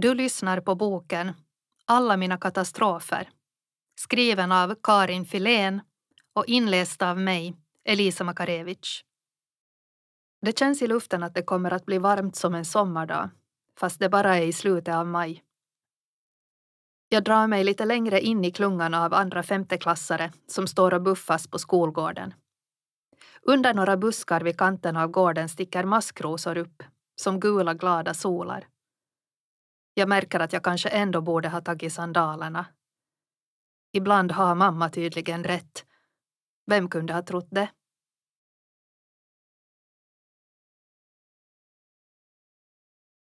Du lyssnar på boken Alla mina katastrofer skriven av Karin Filén och inläst av mig, Elisa Makarevich. Det känns i luften att det kommer att bli varmt som en sommardag fast det bara är i slutet av maj. Jag drar mig lite längre in i klungan av andra femteklassare som står och buffas på skolgården. Under några buskar vid kanten av gården sticker maskrosor upp som gula glada solar. Jag märker att jag kanske ändå borde ha tagit sandalerna. Ibland har mamma tydligen rätt. Vem kunde ha trott det?